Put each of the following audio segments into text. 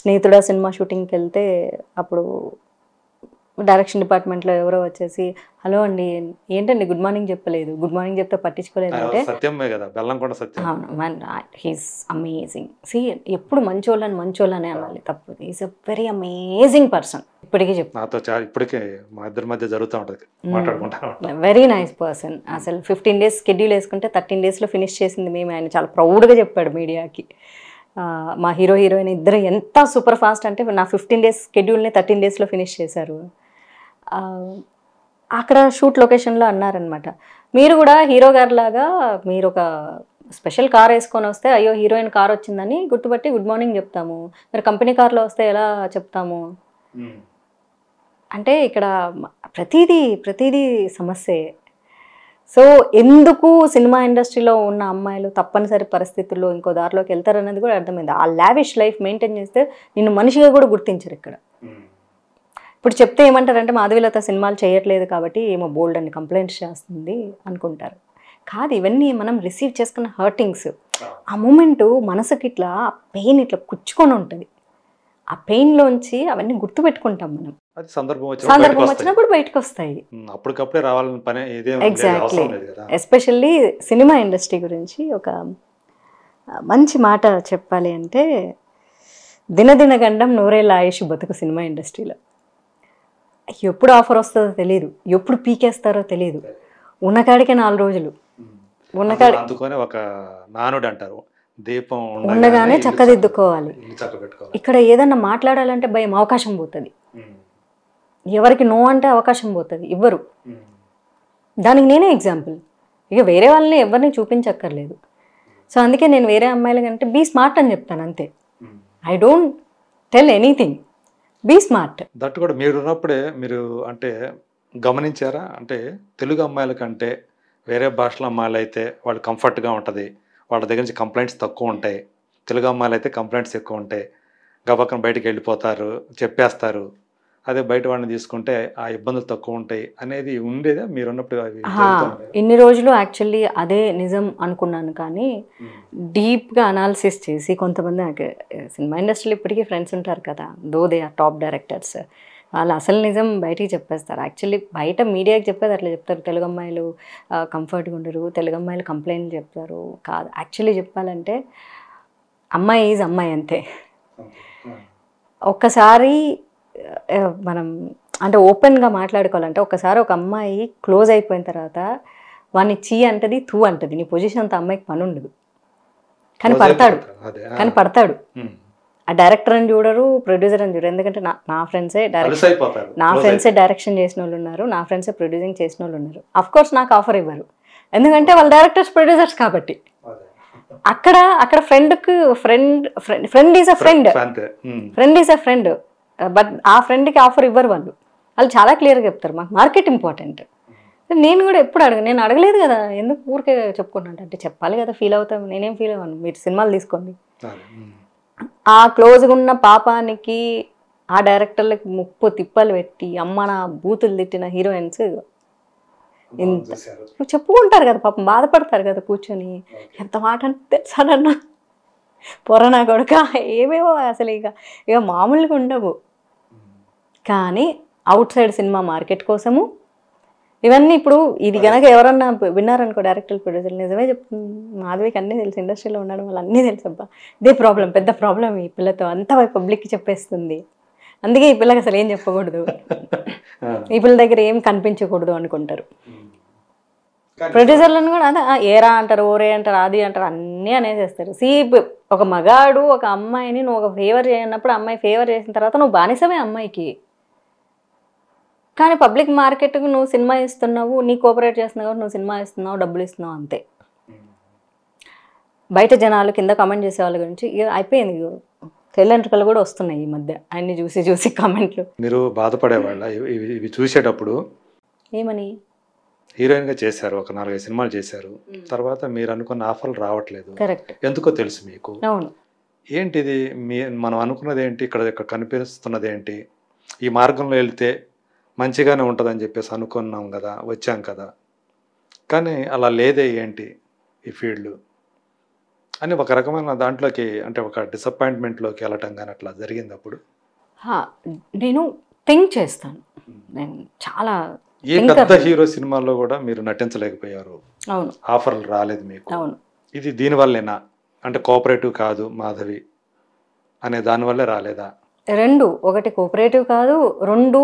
స్నేహితుడ cinema షూటింగ్కి వెళ్తే అప్పుడు డైరెక్షన్ డిపార్ట్మెంట్లో ఎవరో వచ్చేసి హలో అండి ఏంటండి గుడ్ మార్నింగ్ చెప్పలేదు గుడ్ మార్నింగ్ చెప్తే పట్టించుకోలేదు అంటే హీస్ అమేజింగ్ సి ఎప్పుడు మంచోళ్ళని మంచోళ్ళనే అనాలి తప్పు is a very amazing person ఇప్పటికీ చెప్తాను మధ్య జరుగుతూ ఉంటుంది వెరీ నైస్ పర్సన్ అసలు ఫిఫ్టీన్ డేస్ షెడ్యూల్ వేసుకుంటే థర్టీన్ డేస్లో ఫినిష్ చేసింది మేము ఆయన చాలా ప్రౌడ్గా చెప్పాడు మీడియాకి మా హీరో హీరోయిన్ ఇద్దరు ఎంత సూపర్ ఫాస్ట్ అంటే నా ఫిఫ్టీన్ డేస్ స్కెడ్యూల్ని థర్టీన్ డేస్లో ఫినిష్ చేశారు అక్కడ షూట్ లొకేషన్లో అన్నారనమాట మీరు కూడా హీరో గారిలాగా మీరు ఒక స్పెషల్ కార్ వేసుకొని వస్తే అయ్యో హీరోయిన్ కార్ వచ్చిందని గుర్తుపట్టి గుడ్ మార్నింగ్ చెప్తాము మీరు కంపెనీ కార్లో వస్తే ఎలా చెప్తాము అంటే ఇక్కడ ప్రతిదీ ప్రతీది సమస్యే సో ఎందుకు సినిమా ఇండస్ట్రీలో ఉన్న అమ్మాయిలు తప్పనిసరి పరిస్థితుల్లో ఇంకో దారిలోకి వెళ్తారన్నది కూడా అర్థమైంది ఆ లావిష్ లైఫ్ మెయింటైన్ చేస్తే నిన్ను మనిషిగా కూడా గుర్తించరు ఇక్కడ ఇప్పుడు చెప్తే ఏమంటారంటే మాధవిలత సినిమాలు చేయట్లేదు కాబట్టి ఏమో బోల్డ్ అని కంప్లైంట్స్ చేస్తుంది అనుకుంటారు కాదు ఇవన్నీ మనం రిసీవ్ చేసుకున్న హర్టింగ్స్ ఆ మూమెంటు మనసుకి ఇట్లా పెయిన్ ఇట్లా కుచ్చుకొని ఉంటుంది ఆ పెయిన్లోంచి అవన్నీ గుర్తుపెట్టుకుంటాం మనం సందర్భం వచ్చినప్పుడు బయటకు వస్తాయి ఎగ్జాక్ట్లీ ఎస్పెషల్లీ సినిమా ఇండస్ట్రీ గురించి ఒక మంచి మాట చెప్పాలి అంటే దినదిన గండం నూరేళ్ళ ఆయుష్ బతుకు సినిమా ఇండస్ట్రీలో ఎప్పుడు ఆఫర్ వస్తుందో తెలియదు ఎప్పుడు పీకేస్తారో తెలియదు ఉన్నకాడికే నాలుగు రోజులు ఉన్నకాడి అందుకనే ఒక నానుడు అంటారు దీపం ఉండగానే చక్కదిద్దుకోవాలి ఇక్కడ ఏదన్నా మాట్లాడాలంటే భయం అవకాశం పోతుంది ఎవరికి నో అంటే అవకాశం పోతుంది ఇవ్వరు దానికి నేనే ఎగ్జాంపుల్ ఇక వేరే వాళ్ళని ఎవరిని చూపించక్కర్లేదు సో అందుకే నేను వేరే అమ్మాయిల కంటే బీ స్మార్ట్ అని చెప్తాను అంతే I don't tell anything be smart that కూడా మీరు ఉన్నప్పుడే మీరు అంటే గమనించారా అంటే తెలుగు అమ్మాయిల కంటే వేరే భాషల అమ్మాయిలు అయితే వాళ్ళు కంఫర్ట్గా ఉంటుంది వాళ్ళ దగ్గర నుంచి కంప్లైంట్స్ తక్కువ ఉంటాయి తెలుగు అమ్మాయిలు అయితే కంప్లైంట్స్ ఎక్కువ ఉంటాయి గబక్కన బయటకు వెళ్ళిపోతారు చెప్పేస్తారు అదే బయట వాడిని తీసుకుంటే ఆ ఇబ్బందులు తక్కువ ఉంటాయి అనేది ఉండేదా మీరున్నప్పుడు ఇన్ని రోజులు యాక్చువల్లీ అదే నిజం అనుకున్నాను కానీ hmm. డీప్గా అనాలిసిస్ చేసి కొంతమంది నాకు సినిమా ఇండస్ట్రీలో ఇప్పటికీ ఫ్రెండ్స్ ఉంటారు కదా though they are top directors వాళ్ళు అసలు నిజం బయటికి చెప్పేస్తారు యాక్చువల్లీ బయట మీడియాకి చెప్పేది అట్లా చెప్తారు తెలుగు అమ్మాయిలు కంఫర్ట్గా ఉండరు తెలుగు అమ్మాయిలు కంప్లైంట్లు చెప్తారు కాదు యాక్చువల్లీ చెప్పాలంటే అమ్మాయి ఈజ్ అమ్మాయి అంతే ఒక్కసారి మనం అంటే ఓపెన్గా మాట్లాడుకోవాలంటే ఒకసారి ఒక అమ్మాయి క్లోజ్ అయిపోయిన తర్వాత వాడిని చీ అంటది తూ అంటది నీ పొజిషన్ అంత అమ్మాయికి పని ఉండదు కానీ పడతాడు కానీ పడతాడు ఆ డైరెక్టర్ అని చూడరు ప్రొడ్యూసర్ అని చూడరు ఎందుకంటే నా నా ఫ్రెండ్సే డైరెక్టర్ నా ఫ్రెండ్సే డైరెక్షన్ చేసిన వాళ్ళు ఉన్నారు నా ఫ్రెండ్సే ప్రొడ్యూసింగ్ చేసిన వాళ్ళు ఉన్నారు అఫ్ కోర్స్ నాకు ఆఫర్ ఇవ్వరు ఎందుకంటే వాళ్ళు డైరెక్టర్స్ ప్రొడ్యూసర్స్ కాబట్టి అక్కడ అక్కడ ఫ్రెండ్కి friend friend friend is a friend friend is a friend but ఆ ఫ్రెండ్కి ఆఫర్ ఇవ్వరు వాళ్ళు వాళ్ళు చాలా క్లియర్గా చెప్తారు మాకు మార్కెట్ ఇంపార్టెంట్ నేను కూడా ఎప్పుడు అడగ నేను అడగలేదు కదా ఎందుకు ఊరికే చెప్పుకుంటాను అంటే చెప్పాలి కదా ఫీల్ అవుతాం నేనేం ఫీల్ అవ్వను మీరు సినిమాలు తీసుకోండి ఆ క్లోజ్గా ఉన్న పాపానికి ఆ డైరెక్టర్లకు ముప్పు తిప్పలు పెట్టి అమ్మ నా బూతులు తిట్టిన హీరోయిన్స్ ఇంత చెప్పుకుంటారు కదా పాపం బాధపడతారు కదా కూర్చొని ఎంత మాట అంటే పొరనా కొడుక ఏమేమో అసలు ఇక ఇక మామూలుగా ఉండవు కానీ అవుట్ సైడ్ సినిమా మార్కెట్ కోసము ఇవన్నీ ఇప్పుడు ఇది గనక ఎవరన్నా విన్నారనుకో డైరెక్టర్ ప్రొడ్యూసర్ నిజమే చెప్తుంది మాధవికి అన్నీ తెలుసు ఇండస్ట్రీలో ఉండడం వాళ్ళు అన్నీ తెలుసు అబ్బా ఇదే ప్రాబ్లం పెద్ద ప్రాబ్లం ఈ పిల్లతో అంతా పబ్లిక్కి చెప్పేస్తుంది అందుకే ఈ పిల్లకి అసలు ఏం చెప్పకూడదు ఈ పిల్ల దగ్గర ఏం కనిపించకూడదు అనుకుంటారు ప్రొడ్యూసర్లను కూడా అదే ఏరా అంటారు ఓరే అంటారు అది అంటారు అన్నీ అనేసేస్తారు సీ ఒక మగాడు ఒక అమ్మాయిని నువ్వు ఒక ఫేవర్ చేయనప్పుడు అమ్మాయి ఫేవర్ చేసిన తర్వాత నువ్వు బానిసమే అమ్మాయికి కానీ పబ్లిక్ మార్కెట్కు నువ్వు సినిమా ఇస్తున్నావు నీ కోఆపరేట్ చేస్తున్నావు నువ్వు సినిమా ఇస్తున్నావు డబ్బులు ఇస్తున్నావు అంతే బయట జనాలు కింద కామెంట్ చేసే వాళ్ళ గురించి అయిపోయింది తెల్లంట్రికలు కూడా వస్తున్నాయి ఈ మధ్య అన్ని చూసి చూసి కామెంట్లు మీరు బాధపడేవాళ్ళ ఇవి చూసేటప్పుడు ఏమని హీరోయిన్గా చేశారు ఒక నాలుగైదు సినిమాలు చేశారు తర్వాత మీరు అనుకున్న ఆఫర్లు రావట్లేదు కరెక్ట్ ఎందుకో తెలుసు మీకు అవును ఏంటిది మీ మనం అనుకున్నది ఏంటి ఇక్కడ ఇక్కడ కనిపిస్తున్నది ఏంటి ఈ మార్గంలో వెళ్తే మంచిగానే ఉంటుందని చెప్పేసి అనుకున్నాం కదా వచ్చాం కదా కానీ అలా లేదే ఏంటి ఈ ఫీల్డ్ అని ఒక రకమైన దాంట్లోకి అంటే ఒక డిసప్పాయింట్మెంట్లోకి వెళ్ళటం కానీ అట్లా జరిగింది అప్పుడు నేను థింక్ చేస్తాను నేను చాలా ఏ పెద్ద హీరో సినిమాల్లో కూడా మీరు నటించలేకపోయారు అవును ఆఫర్లు రాలేదు మీకు అవును ఇది దీనివల్లేనా అంటే కోఆపరేటివ్ కాదు మాధవి అనే దానివల్లే రాలేదా రెండు ఒకటి కోఆపరేటివ్ కాదు రెండు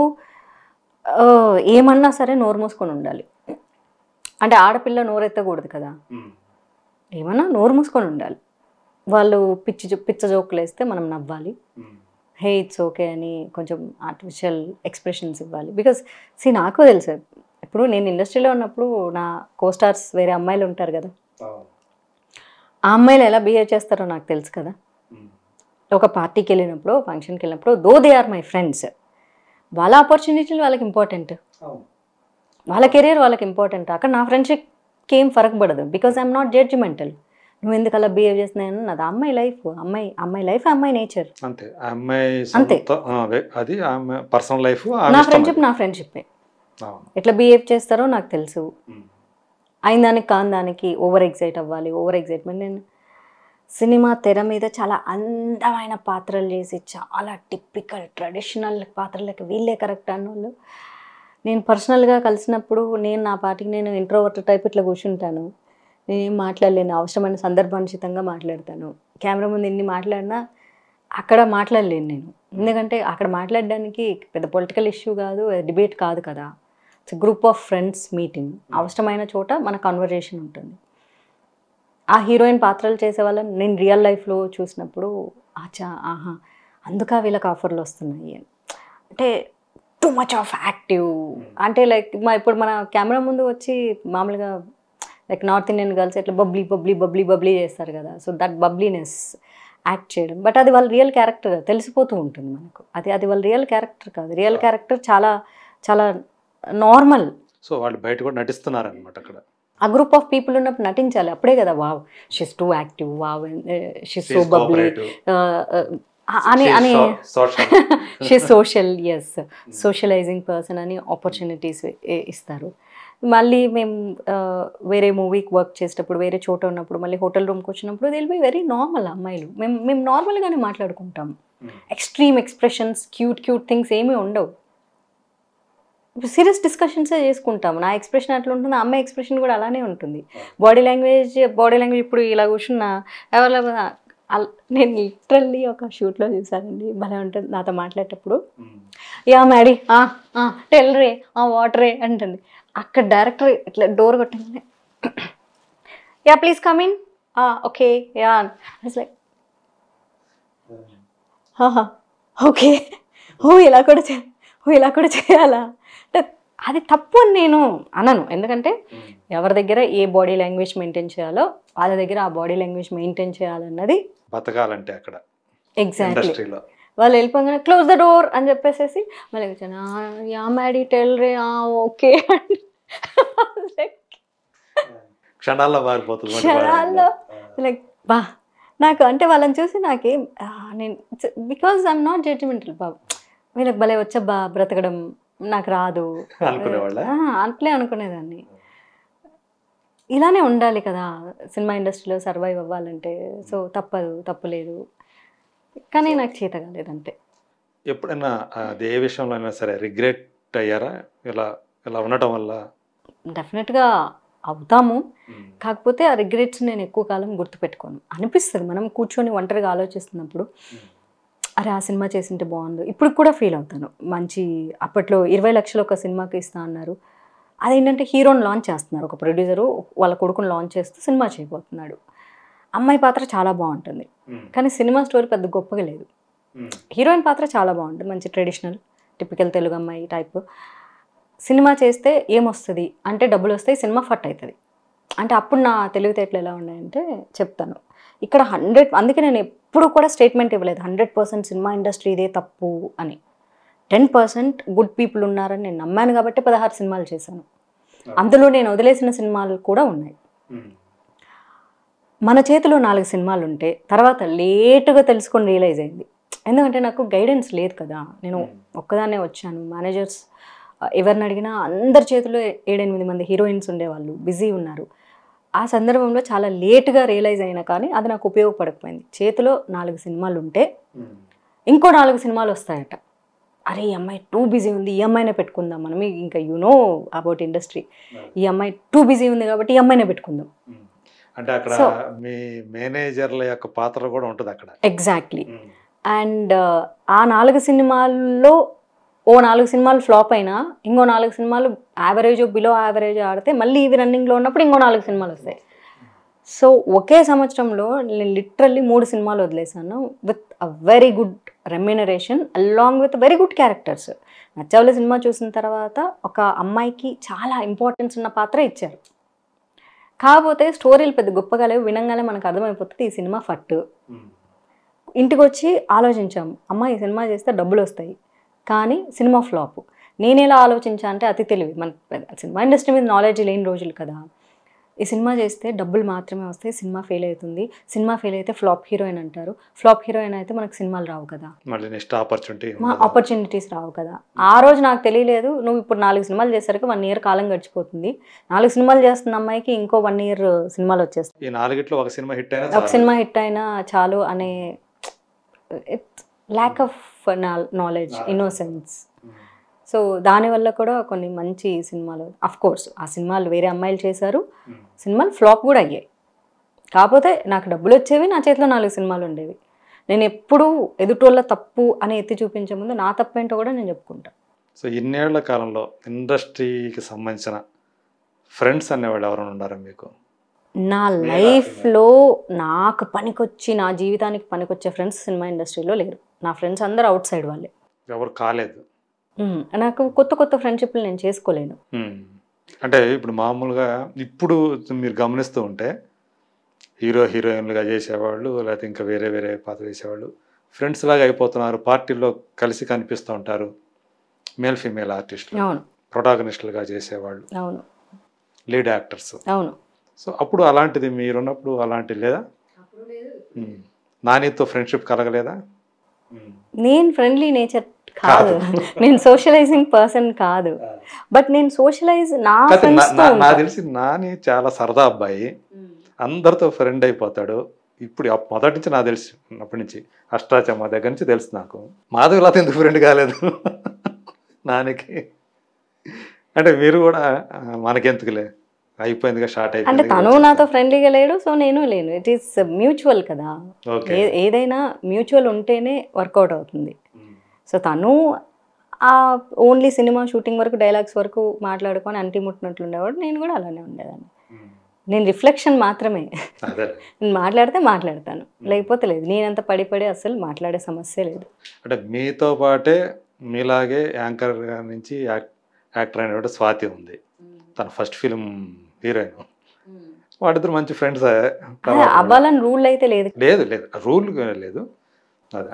ఏమన్నా సరే నోరు మూసుకొని ఉండాలి అంటే ఆడపిల్ల నోరెత్తకూడదు కదా ఏమన్నా నోరు మూసుకొని ఉండాలి వాళ్ళు పిచ్చి పిచ్చ జోకులు వేస్తే మనం నవ్వాలి హే ఇట్స్ ఓకే అని కొంచెం ఆర్టిఫిషియల్ ఎక్స్ప్రెషన్స్ ఇవ్వాలి బికాస్ సీ నాకు తెలుసు ఇప్పుడు నేను ఇండస్ట్రీలో ఉన్నప్పుడు నా కోస్టార్స్ వేరే అమ్మాయిలు ఉంటారు కదా ఆ అమ్మాయిలు ఎలా బిహేవ్ చేస్తారో నాకు తెలుసు కదా ఒక పార్టీకి వెళ్ళినప్పుడు ఫంక్షన్కి వెళ్ళినప్పుడు though they are my friends వాళ్ళ ఆపర్చునిటీలు వాళ్ళకి ఇంపార్టెంట్ వాళ్ళ కెరీర్ వాళ్ళకి ఇంపార్టెంట్ అక్కడ నా ఫ్రెండ్షిప్ ఏం పడదు బికాజ్ ఐఎమ్ నాట్ జడ్జిమెంటల్ నువ్వు ఎందుకు అలా బిహేవ్ చేస్తున్నాయని నాది అమ్మాయి లైఫ్ అమ్మాయి అమ్మాయి లైఫ్ అమ్మాయి నేచర్ అంతే అమ్మాయి అంతే అది పర్సనల్ లైఫ్ నా ఫ్రెండ్షిప్ నా ఫ్రెండ్షిప్ ఎట్లా బిహేవ్ చేస్తారో నాకు తెలుసు అయిన దానికి కాని దానికి ఓవర్ ఎగ్జైట్ అవ్వాలి ఓవర్ ఎగ్జైట్మెంట్ నేను సినిమా తెర మీద చాలా అందమైన పాత్రలు చేసి చాలా టిప్పికల్ ట్రెడిషనల్ పాత్రలకి వీళ్ళే కరెక్ట్ అన్నోళ్ళు నేను పర్సనల్గా కలిసినప్పుడు నేను నా పాటికి నేను ఇంట్రోవర్ట్ టైప్ ఇట్లా కూర్చుంటాను నేనేం మాట్లాడలేను అవసరమైన సందర్భానుచితంగా మాట్లాడతాను కెమెరా ముందు ఎన్ని మాట్లాడినా అక్కడ మాట్లాడలేను నేను ఎందుకంటే అక్కడ మాట్లాడడానికి పెద్ద పొలిటికల్ ఇష్యూ కాదు డిబేట్ కాదు కదా it's group of friends meeting అవసరమైన చోట మన కన్వర్జేషన్ ఉంటుంది ఆ హీరోయిన్ పాత్రలు చేసే వాళ్ళని నేను రియల్ లైఫ్లో చూసినప్పుడు ఆచా ఆహా అందుక వీళ్ళకి ఆఫర్లు వస్తున్నాయి అంటే టూ మచ్ ఆఫ్ యాక్టివ్ అంటే లైక్ మా ఇప్పుడు మన కెమెరా ముందు వచ్చి మామూలుగా లైక్ నార్త్ ఇండియన్ గర్ల్స్ ఇట్లా బబ్లీ బబ్లీ బబ్లీ బబ్లీ చేస్తారు కదా సో దట్ బబ్లీనెస్ యాక్ట్ చేయడం బట్ అది వాళ్ళ రియల్ క్యారెక్టర్ తెలిసిపోతూ ఉంటుంది మనకు అది అది వాళ్ళ రియల్ క్యారెక్టర్ కాదు రియల్ క్యారెక్టర్ చాలా చాలా నార్మల్ సో వాళ్ళు బయట కూడా నటిస్తున్నారు అనమాట అక్కడ ఆ గ్రూప్ ఆఫ్ పీపుల్ ఉన్నప్పుడు నటించాలి అప్పుడే కదా wow she's too active wow she's so bubbly అని అని she social is socializing person అని ఆపర్చునిటీస్ ఇస్తారు మళ్ళీ మేము uh, వేరే మూవీకి వర్క్ చేసేటప్పుడు వేరే చోట ఉన్నప్పుడు మళ్ళీ హోటల్ రూమ్కి వచ్చినప్పుడు దిల్ బి వెరీ నార్మల్ అమ్మాయిలు మేము మేము నార్మల్గానే మాట్లాడుకుంటాం extreme expressions cute cute things ఏమీ ఉండవు సీరియస్ డిస్కషన్సే చేసుకుంటాము నా ఎక్స్ప్రెషన్ అట్లా ఉంటుంది అమ్మాయి ఎక్స్ప్రెషన్ కూడా అలానే ఉంటుంది బాడీ లాంగ్వేజ్ బాడీ లాంగ్వేజ్ ఇప్పుడు ఇలా కూర్చున్నా ఎవరు నేను లిటరల్లీ ఒక షూట్లో చూసానండి భలే ఉంటుంది నాతో మాట్లాడేటప్పుడు యా మ్యాడీ టెల్లరే ఆ వాటరే అంటుంది అక్కడ డైరెక్టర్ ఇట్లా డోర్ కొట్టింది yeah please come in okay yeah like okay oh ఇలా కూడా చేయాలి ఇలా కూడా చేయాలా అంటే అది తప్పు అని నేను అనను ఎందుకంటే ఎవరి దగ్గర ఏ బాడీ లాంగ్వేజ్ మెయింటైన్ చేయాలో వాళ్ళ దగ్గర ఆ బాడీ లాంగ్వేజ్ మెయింటైన్ చేయాలన్నది బతకాలంటే అక్కడ ఎగ్జాక్ట్లీ వాళ్ళు వెళ్ళిపోగానే క్లోజ్ ద డోర్ అని చెప్పేసి మళ్ళీ యా మ్యాడీ టెల్ రే ఓకే క్షణాల్లో మారిపోతుంది క్షణాల్లో లైక్ బా నాకు అంటే వాళ్ళని చూసి నాకేం నేను బికాజ్ ఐఎమ్ నాట్ జడ్జిమెంటల్ బాబు వీళ్ళకి భలే వచ్చబ్బా బ్రతకడం నాకు రాదు అట్లే అనుకునేదాన్ని ఇలానే ఉండాలి కదా సినిమా ఇండస్ట్రీలో సర్వైవ్ అవ్వాలంటే సో తప్పదు తప్పలేదు కానీ నాకు చేత కాలేదంటే ఎప్పుడైనా అదే విషయంలో అయినా సరే రిగ్రెట్ అయ్యారా ఇలా ఇలా ఉండటం వల్ల డెఫినెట్గా అవుతాము కాకపోతే ఆ రిగ్రెట్స్ నేను ఎక్కువ కాలం గుర్తుపెట్టుకోను అనిపిస్తుంది మనం కూర్చొని ఒంటరిగా ఆలోచిస్తున్నప్పుడు అరే ఆ సినిమా చేసింటే బాగుంది ఇప్పుడు కూడా ఫీల్ అవుతాను మంచి అప్పట్లో ఇరవై లక్షలు ఒక సినిమాకి ఇస్తా అన్నారు అదేంటంటే హీరోని లాంచ్ చేస్తున్నారు ఒక ప్రొడ్యూసరు వాళ్ళ కొడుకుని లాంచ్ చేస్తూ సినిమా చేయబోతున్నాడు అమ్మాయి పాత్ర చాలా బాగుంటుంది hmm. కానీ సినిమా స్టోరీ పెద్ద గొప్పగా లేదు hmm. హీరోయిన్ పాత్ర చాలా బాగుంటుంది మంచి ట్రెడిషనల్ టిపికల్ తెలుగు అమ్మాయి టైప్ సినిమా చేస్తే ఏమొస్తుంది అంటే డబ్బులు వస్తాయి సినిమా ఫట్ అవుతుంది అంటే అప్పుడు నా తెలివితేటలు ఎలా ఉన్నాయంటే చెప్తాను ఇక్కడ హండ్రెడ్ అందుకే నేను ఎప్పుడు కూడా స్టేట్మెంట్ ఇవ్వలేదు హండ్రెడ్ పర్సెంట్ సినిమా ఇండస్ట్రీ ఇదే తప్పు అని టెన్ పర్సెంట్ గుడ్ పీపుల్ ఉన్నారని నేను నమ్మాను కాబట్టి పదహారు సినిమాలు చేశాను అందులో నేను వదిలేసిన సినిమాలు కూడా ఉన్నాయి మన చేతిలో నాలుగు సినిమాలు ఉంటే తర్వాత లేటుగా తెలుసుకొని రియలైజ్ అయింది ఎందుకంటే నాకు గైడెన్స్ లేదు కదా నేను ఒక్కదాన్నే వచ్చాను మేనేజర్స్ ఎవరిని అడిగినా అందరి చేతిలో ఏడెనిమిది మంది హీరోయిన్స్ ఉండేవాళ్ళు బిజీ ఉన్నారు ఆ సందర్భంలో చాలా లేట్గా రియలైజ్ అయినా కానీ అది నాకు ఉపయోగపడకపోయింది చేతిలో నాలుగు సినిమాలు ఉంటే ఇంకో నాలుగు సినిమాలు వస్తాయట అరే ఈ అమ్మాయి టూ బిజీ ఉంది ఈ అమ్మాయినే పెట్టుకుందాం మనం ఇంకా యు నో అబౌట్ ఇండస్ట్రీ ఈ అమ్మాయి టూ బిజీ ఉంది కాబట్టి ఈ అమ్మాయినే పెట్టుకుందాం అంటే అక్కడ మీ మేనేజర్ల యొక్క పాత్ర కూడా ఉంటుంది అక్కడ ఎగ్జాక్ట్లీ అండ్ ఆ నాలుగు సినిమాల్లో ఓ నాలుగు సినిమాలు ఫ్లాప్ అయినా ఇంకో నాలుగు సినిమాలు యావరేజ్ బిలో యావరేజ్ ఆడితే మళ్ళీ ఇవి రన్నింగ్లో ఉన్నప్పుడు ఇంకో నాలుగు సినిమాలు వస్తాయి సో ఒకే సంవత్సరంలో నేను లిటరల్లీ మూడు సినిమాలు వదిలేశాను with a very good remuneration along with very good characters నచ్చవల సినిమా చూసిన తర్వాత ఒక అమ్మాయికి చాలా ఇంపార్టెన్స్ ఉన్న పాత్ర ఇచ్చారు కాకపోతే స్టోరీలు పెద్ద గొప్పగా లేవు వినంగానే మనకు అర్థమైపోతుంది ఈ సినిమా ఫట్టు ఇంటికి వచ్చి ఆలోచించాము అమ్మ ఈ సినిమా చేస్తే డబ్బులు వస్తాయి కానీ సినిమా ఫ్లాప్ నేను ఎలా ఆలోచించా అంటే అతి తెలివి మన సినిమా ఇండస్ట్రీ మీద నాలెడ్జ్ లేని రోజులు కదా ఈ సినిమా చేస్తే డబ్బులు మాత్రమే వస్తాయి సినిమా ఫెయిల్ అవుతుంది సినిమా ఫెయిల్ అయితే ఫ్లాప్ హీరోయిన్ అంటారు ఫ్లాప్ హీరోయిన్ అయితే మనకు సినిమాలు రావు కదా మళ్ళీ నెక్స్ట్ ఆపర్చునిటీ మా ఆపర్చునిటీస్ రావు కదా ఆ రోజు నాకు తెలియలేదు నువ్వు ఇప్పుడు నాలుగు సినిమాలు చేసరికి వన్ ఇయర్ కాలం గడిచిపోతుంది నాలుగు సినిమాలు చేస్తున్న అమ్మాయికి ఇంకో వన్ ఇయర్ సినిమాలు వచ్చేస్తాయి ఒక సినిమా హిట్ అయినా చాలు అనే lack of knowledge innocence so దానివల్ల కూడా కొన్ని మంచి సినిమాలు అఫ్ కోర్స్ ఆ సినిమాలు వేరే అమ్మాయిలు చేశారు hmm. సినిమాలు ఫ్లాప్ కూడా అయ్యాయి కాకపోతే నాకు డబ్బులు వచ్చేవి నా చేతిలో నాలుగు సినిమాలు ఉండేవి నేను ఎప్పుడూ ఎదుటోళ్ళ తప్పు అని ఎత్తి చూపించే ముందు నా తప్పు ఏంటో కూడా నేను చెప్పుకుంటాను సో ఇన్నేళ్ల కాలంలో ఇండస్ట్రీకి సంబంధించిన ఫ్రెండ్స్ అనేవాళ్ళు ఎవరైనా ఉన్నారా మీకు నా లైఫ్లో నాకు పనికొచ్చి నా జీవితానికి పనికొచ్చే ఫ్రెండ్స్ సినిమా ఇండస్ట్రీలో లేరు నా ఫ్రెండ్స్ అందరు అవుట్ సైడ్ వాళ్ళే ఎవరు కాలేదు నాకు కొత్త కొత్త ఫ్రెండ్షిప్లు నేను చేసుకోలేను అంటే ఇప్పుడు మామూలుగా ఇప్పుడు మీరు గమనిస్తూ ఉంటే హీరో హీరోయిన్లుగా చేసేవాళ్ళు లేకపోతే ఇంకా వేరే వేరే పాత్ర చేసేవాళ్ళు ఫ్రెండ్స్ లాగా అయిపోతున్నారు పార్టీల్లో కలిసి కనిపిస్తూ ఉంటారు మేల్ ఫీమేల్ ఆర్టిస్టులు ప్రొటాగనిస్టులుగా చేసేవాళ్ళు అవును లీడ్ యాక్టర్స్ అవును సో అప్పుడు అలాంటిది మీరున్నప్పుడు అలాంటిది లేదా నానితో ఫ్రెండ్షిప్ కలగలేదా నేను ఫ్రెండ్లీ నేచర్ కాదు నేను సోషలైజింగ్ పర్సన్ కాదు బట్ నేను సోషలైజ్ నా తెలిసి నాని చాలా సరదా అబ్బాయి అందరితో ఫ్రెండ్ అయిపోతాడు ఇప్పుడు మొదటి నుంచి నా తెలిసి అప్పటి నుంచి అష్టాచమ్మ దగ్గర నుంచి తెలుసు నాకు మాధవి లత ఎందుకు ఫ్రెండ్ కాలేదు నానికి అంటే మీరు కూడా మనకెందుకులే అయిపోయిందిగా అయిపోయింది అంటే తను నాతో ఫ్రెండ్లీగా లేడు సో నేను లేను ఇట్ ఈస్ మ్యూచువల్ కదా ఏదైనా మ్యూచువల్ ఉంటేనే వర్కౌట్ అవుతుంది hmm. సో తను ఆ ఓన్లీ సినిమా షూటింగ్ వరకు డైలాగ్స్ వరకు మాట్లాడుకొని అంటి ముట్టినట్లు ఉండేవాడు నేను కూడా అలానే ఉండేదాన్ని hmm. నేను రిఫ్లెక్షన్ మాత్రమే నేను మాట్లాడితే మాట్లాడతాను hmm. లేకపోతే లేదు నేనంత పడిపడే అసలు మాట్లాడే సమస్య లేదు అంటే మీతో పాటే మీలాగే యాంకర్ నుంచి యాక్టర్ అనేవాడు స్వాతి ఉంది తన ఫస్ట్ ఫిలిం హీరోయిన్ మంచి ఫ్రెండ్స్ అవ్వాలని రూల్ అయితే లేదు లేదు లేదు రూల్ లేదు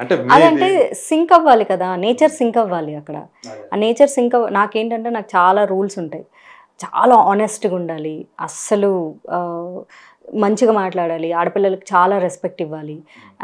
అంటే అదంటే సింక్ అవ్వాలి కదా నేచర్ సింక్ అవ్వాలి అక్కడ ఆ నేచర్ సింక్ అవ్వ నాకేంటంటే నాకు చాలా రూల్స్ ఉంటాయి చాలా ఆనెస్ట్గా ఉండాలి అస్సలు మంచిగా మాట్లాడాలి ఆడపిల్లలకు చాలా రెస్పెక్ట్ ఇవ్వాలి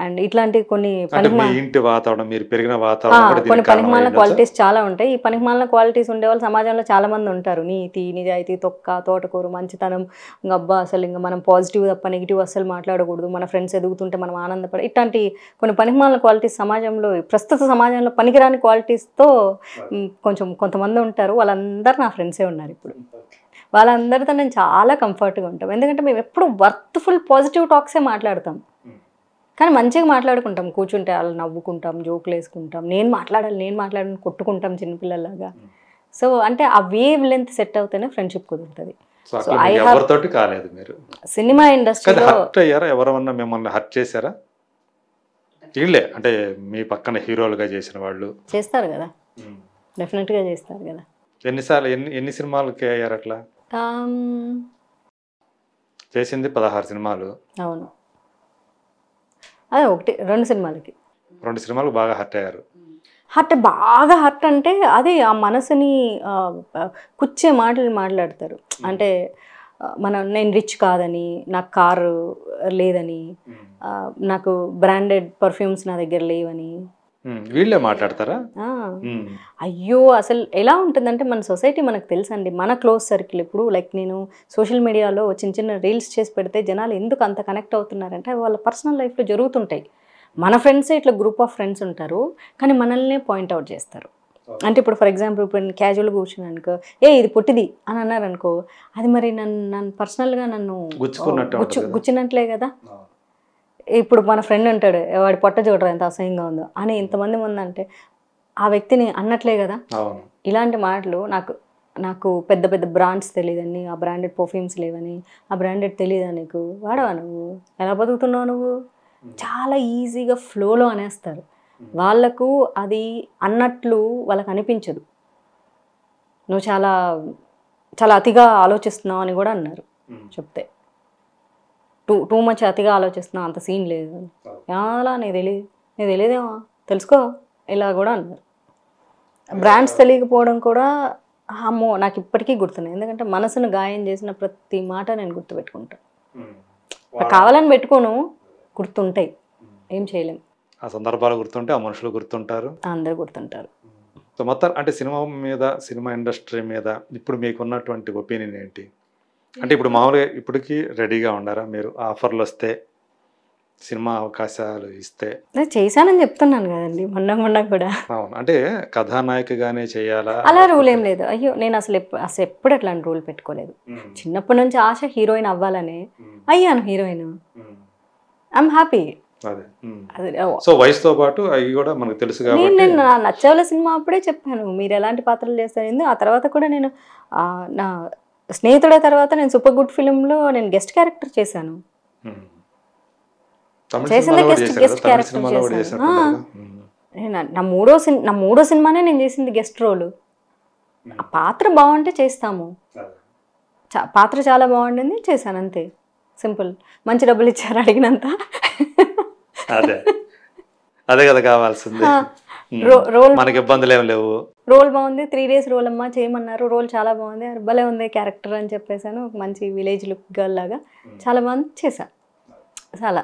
అండ్ ఇట్లాంటి కొన్ని పనికి వాతావరణం వాతావరణం కొన్ని పనికిమాలిన క్వాలిటీస్ చాలా ఉంటాయి ఈ పనికిమాలిన క్వాలిటీస్ ఉండే వాళ్ళు సమాజంలో చాలా మంది ఉంటారు నీతి నిజాయితీ తొక్క తోటకూరు మంచితనం ఇంకా అసలు ఇంకా మనం పాజిటివ్ తప్ప నెగిటివ్ అసలు మాట్లాడకూడదు మన ఫ్రెండ్స్ ఎదుగుతుంటే మనం ఆనందపడ ఇట్లాంటి కొన్ని పనికిమాలిన క్వాలిటీస్ సమాజంలో ప్రస్తుత సమాజంలో పనికిరాని క్వాలిటీస్తో కొంచెం కొంతమంది ఉంటారు వాళ్ళందరూ నా ఫ్రెండ్సే ఉన్నారు ఇప్పుడు వాళ్ళందరితో నేను చాలా కంఫర్ట్గా ఉంటాం ఎందుకంటే మేము ఎప్పుడు వర్త్ఫుల్ పాజిటివ్ టాక్సే మాట్లాడతాం కానీ మంచిగా మాట్లాడుకుంటాం కూర్చుంటే వాళ్ళు నవ్వుకుంటాం జోకులు వేసుకుంటాం నేను మాట్లాడాలి నేను మాట్లాడాలని కొట్టుకుంటాం చిన్నపిల్లలాగా సో అంటే ఆ వేవ్ లెంత్ సెట్ అవుతేనే ఫ్రెండ్షిప్ కుదురుతుంది కాలేదు మీరు సినిమా ఇండస్ట్రీ మిమ్మల్ని చేశారా అంటే మీ పక్కన హీరోలుగా చేసిన వాళ్ళు చేస్తారు కదా డెఫినెట్ గా చేస్తారు కదా ఎన్నిసార్లు ఎన్ని ఎన్ని సినిమాలకి అయ్యారు అట్లా చేసింది పదహారు సినిమాలు అవును అదే ఒకటి రెండు సినిమాలకి రెండు సినిమాలు బాగా హర్ట్ అయ్యారు హర్ట్ బాగా హర్ట్ అంటే అదే ఆ మనసుని కుచ్చే మాటలు మాట్లాడతారు అంటే మన నేను రిచ్ కాదని నాకు కారు లేదని నాకు బ్రాండెడ్ పర్ఫ్యూమ్స్ నా దగ్గర లేవని వీళ్ళే మాట్లాడతారా అయ్యో అసలు ఎలా ఉంటుందంటే మన సొసైటీ మనకు తెలుసండి మన క్లోజ్ సర్కిల్ ఇప్పుడు లైక్ నేను సోషల్ మీడియాలో చిన్న చిన్న రీల్స్ చేసి పెడితే జనాలు ఎందుకు అంత కనెక్ట్ అవుతున్నారంటే వాళ్ళ పర్సనల్ లైఫ్లో జరుగుతుంటాయి మన ఫ్రెండ్సే ఇట్లా గ్రూప్ ఆఫ్ ఫ్రెండ్స్ ఉంటారు కానీ మనల్నే పాయింట్అవుట్ చేస్తారు అంటే ఇప్పుడు ఫర్ ఎగ్జాంపుల్ ఇప్పుడు నేను క్యాజువల్గా కూర్చున్నాను అనుకో ఏ ఇది పుట్టిది అని అన్నారనుకో అది మరి నన్ను నన్ను పర్సనల్గా నన్ను గుచ్చుకున్నట్టు గుచ్చినట్లే కదా ఇప్పుడు మన ఫ్రెండ్ ఉంటాడు వాడి పొట్ట చూడరా ఎంత అసహ్యంగా ఉందో అని ఇంతమంది ఉందంటే ఆ వ్యక్తిని అన్నట్లే కదా ఇలాంటి మాటలు నాకు నాకు పెద్ద పెద్ద బ్రాండ్స్ తెలియదని ఆ బ్రాండెడ్ పర్ఫ్యూమ్స్ లేవని ఆ బ్రాండెడ్ తెలియదా నీకు వాడవా నువ్వు ఎలా బతుకుతున్నావు నువ్వు చాలా ఈజీగా ఫ్లోలో అనేస్తారు వాళ్ళకు అది అన్నట్లు వాళ్ళకి అనిపించదు నువ్వు చాలా చాలా అతిగా ఆలోచిస్తున్నావు అని కూడా అన్నారు చెప్తే టూ టూ మచ్ అతిగా ఆలోచిస్తున్నా అంత సీన్ లేదు ఎలా నీ తెలియదు నీ తెలియదేమా తెలుసుకో ఇలా కూడా అన్నారు బ్రాండ్స్ తెలియకపోవడం కూడా అమ్మో నాకు ఇప్పటికీ గుర్తున్నాయి ఎందుకంటే మనసును గాయం చేసిన ప్రతి మాట నేను గుర్తుపెట్టుకుంటాను hmm. కావాలని పెట్టుకోను గుర్తుంటాయి hmm. ఏం చేయలేము ఆ సందర్భాలు గుర్తుంటే ఆ మనుషులు గుర్తుంటారు అందరు గుర్తుంటారు hmm. సో మొత్తం అంటే సినిమా మీద సినిమా ఇండస్ట్రీ మీద ఇప్పుడు మీకున్నటువంటి ఒపీనియన్ ఏంటి అంటే ఇప్పుడు మామూలుగా ఇప్పటికి రెడీగా ఉండారా మీరు ఆఫర్లు వస్తే సినిమా అవకాశాలు ఇస్తే చేశానని చెప్తున్నాను కదండి మొన్న మొన్న కూడా అవును అంటే కథానాయకగానే చేయాలా అలా రూల్ ఏం లేదు అయ్యో నేను అసలు అసలు ఎప్పుడు అట్లాంటి రూల్ పెట్టుకోలేదు చిన్నప్పటి నుంచి ఆశ హీరోయిన్ అవ్వాలని అయ్యాను హీరోయిన్ ఐఎమ్ హ్యాపీ సో వయసుతో పాటు అవి కూడా మనకు తెలుసు నేను నచ్చవల సినిమా అప్పుడే చెప్పాను మీరు ఎలాంటి పాత్రలు చేస్తారు ఆ తర్వాత కూడా నేను నా స్నేహితుడే తర్వాత నేను సూపర్ గుడ్ లో నేను గెస్ట్ క్యారెక్టర్ చేశాను గెస్ట్ గెస్ట్ క్యారెక్టర్ చేశాను నా మూడో సినిమా నా మూడో సినిమానే నేను చేసింది గెస్ట్ రోల్ ఆ పాత్ర బాగుంటే చేస్తాము పాత్ర చాలా బాగుండింది చేశాను అంతే సింపుల్ మంచి డబ్బులు ఇచ్చారు అడిగినంత అదే కదా కావాల్సింది రోల్ మనకి ఇబ్బందులు ఏం లేవు రోల్ బాగుంది త్రీ డేస్ రోల్ అమ్మ చేయమన్నారు రోల్ చాలా బాగుంది భలే ఉంది క్యారెక్టర్ అని చెప్పేసాను ఒక మంచి విలేజ్ లుక్ గర్ల్ లాగా చాలా బాగుంది చేశాను చాలా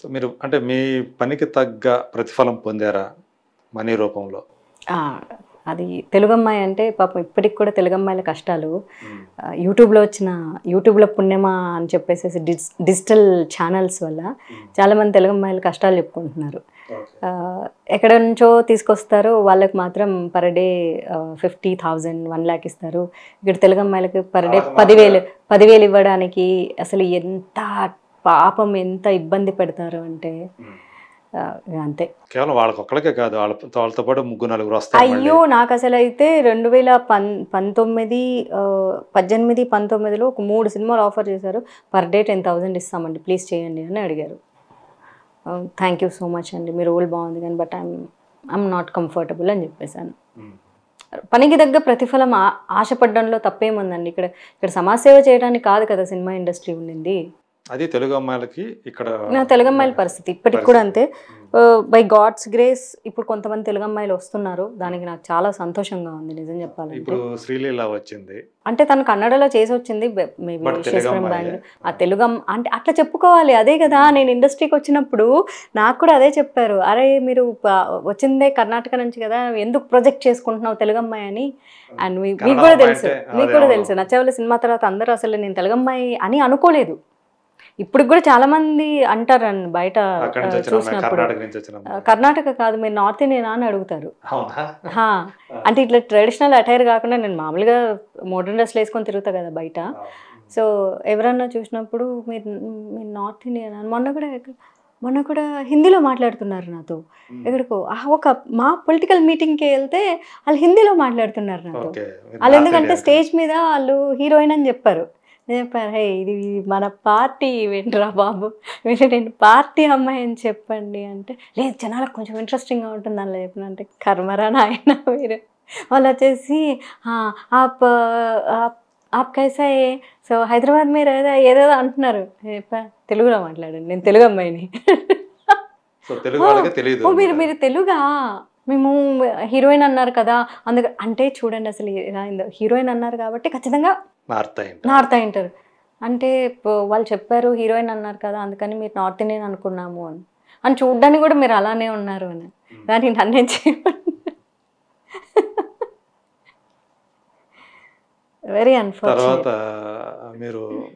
సో మీరు అంటే మీ పనికి తగ్గ ప్రతిఫలం పొందారా మనీ రూపంలో అది తెలుగమ్మాయి అంటే పాపం ఇప్పటికి కూడా తెలుగమ్మాయిల కష్టాలు యూట్యూబ్లో వచ్చిన యూట్యూబ్లో పుణ్యమా అని చెప్పేసి డిజిటల్ ఛానల్స్ వల్ల చాలామంది తెలుగు అమ్మాయిల కష్టాలు చెప్పుకుంటున్నారు ఎక్కడ నుంచో తీసుకొస్తారు వాళ్ళకి మాత్రం per day fifty thousand one lakh ఇస్తారు ఇక్కడ తెలుగు అమ్మాయిలకి పర్ డే పదివేలు పదివేలు ఇవ్వడానికి అసలు ఎంత పాపం ఎంత ఇబ్బంది పెడతారు అంటే hmm. అంతే కేవలం ఒక్కడికే కాదు వాళ్ళతో పాటు ముగ్గురు నలుగురు వస్తారు అయ్యో నాకు అసలు అయితే రెండు వేల పన్ పంతొమ్మిది పద్దెనిమిది పంతొమ్మిదిలో ఒక మూడు సినిమాలు ఆఫర్ చేశారు పర్ డే టెన్ థౌజండ్ ఇస్తామండి ప్లీజ్ చేయండి అని అడిగారు థ్యాంక్ యూ సో మచ్ అండి మీ రోల్ బాగుంది కానీ but I'm I'm not comfortable అని చెప్పేశాను hmm. పనికి తగ్గ ప్రతిఫలం ఆశపడడంలో తప్పేముందండి ఇక్కడ ఇక్కడ సమాజ సేవ చేయడానికి కాదు కదా సినిమా ఇండస్ట్రీ ఉండింది అది తెలుగు అమ్మాయిలకి ఇక్కడ తెలుగు అమ్మాయిల పరిస్థితి ఇప్పటికి కూడా అంతే hmm. బై గాడ్స్ గ్రేస్ ఇప్పుడు కొంతమంది తెలుగు అమ్మాయిలు వస్తున్నారు దానికి నాకు చాలా సంతోషంగా ఉంది నిజం చెప్పాలి ఇప్పుడు శ్రీలీల వచ్చింది అంటే తను కన్నడలో చేసి వచ్చింది ఆ తెలుగు అంటే అట్లా చెప్పుకోవాలి అదే కదా నేను ఇండస్ట్రీకి వచ్చినప్పుడు నాకు కూడా అదే చెప్పారు అరే మీరు వచ్చిందే కర్ణాటక నుంచి కదా ఎందుకు ప్రొజెక్ట్ చేసుకుంటున్నావు తెలుగు అమ్మాయి అని అండ్ మీకు కూడా తెలుసు మీకు కూడా తెలుసు నచ్చవల సినిమా తర్వాత అందరూ అసలు నేను తెలుగు అమ్మాయి అని అనుకోలేదు ఇప్పుడు కూడా చాలా మంది అంటారు అండి బయట చూసినప్పుడు కర్ణాటక కాదు మీరు నార్త్ ఇండియనా అని అడుగుతారు అంటే ఇట్లా ట్రెడిషనల్ అటైర్ కాకుండా నేను మామూలుగా మోడర్న్ డ్రెస్లు వేసుకొని తిరుగుతా కదా బయట సో ఎవరన్నా చూసినప్పుడు మీరు మీరు నార్త్ ఇండియన్ అని మొన్న కూడా మొన్న కూడా హిందీలో మాట్లాడుతున్నారు నాతో ఎక్కడికో ఒక మా పొలిటికల్ మీటింగ్కి వెళ్తే వాళ్ళు హిందీలో మాట్లాడుతున్నారు నాతో వాళ్ళు ఎందుకంటే స్టేజ్ మీద వాళ్ళు హీరోయిన్ అని చెప్పారు నేను హే ఇది మన పార్టీ ఈవెంట్ బాబు నేను పార్టీ అమ్మాయి అని చెప్పండి అంటే లేదు జనాలకు కొంచెం ఇంట్రెస్టింగ్గా ఉంటుంది అలా చెప్పిన అంటే కర్మరా నాయన మీరు వాళ్ళు వచ్చేసి ఆప్ ఆప్ కైసా ఏ సో హైదరాబాద్ మీరు ఏదో ఏదో అంటున్నారు తెలుగులో మాట్లాడండి నేను తెలుగు అమ్మాయిని ఓ మీరు మీరు తెలుగా మేము హీరోయిన్ అన్నారు కదా అందుకే అంటే చూడండి అసలు హీరోయిన్ అన్నారు కాబట్టి ఖచ్చితంగా నార్త్ ఉంటారు అంటే వాళ్ళు చెప్పారు హీరోయిన్ అన్నారు కదా అందుకని మీరు నార్త్ ఇండియన్ అనుకున్నాము అని అని చూడ్డానికి కూడా మీరు అలానే ఉన్నారు అని దానికి నన్నేం చేయమని వెరీ అన్ఫార్చునేట్ తర్వాత మీరు